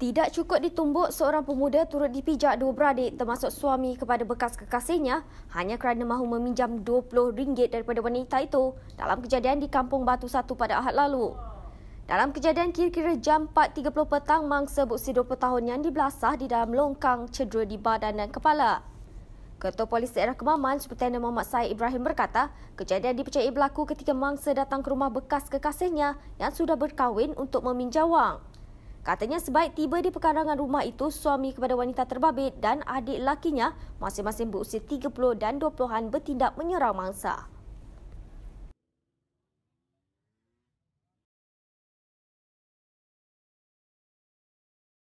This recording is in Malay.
Tidak cukup ditumbuk, seorang pemuda turut dipijak dua beradik termasuk suami kepada bekas kekasihnya hanya kerana mahu meminjam RM20 daripada wanita itu dalam kejadian di Kampung Batu Satu pada Ahad lalu. Dalam kejadian kira-kira jam 4.30 petang, mangsa buksi 20 tahun yang dibelasah di dalam longkang cedera di badan dan kepala. Ketua Polis Daerah Kemaman, Sepertian Muhammad Syed Ibrahim berkata, kejadian dipercayai berlaku ketika mangsa datang ke rumah bekas kekasihnya yang sudah berkahwin untuk meminjam wang. Katanya sebaik tiba di pekarangan rumah itu suami kepada wanita terbabit dan adik lakinya masing-masing berusia 30 dan 20-an bertindak menyerang mangsa.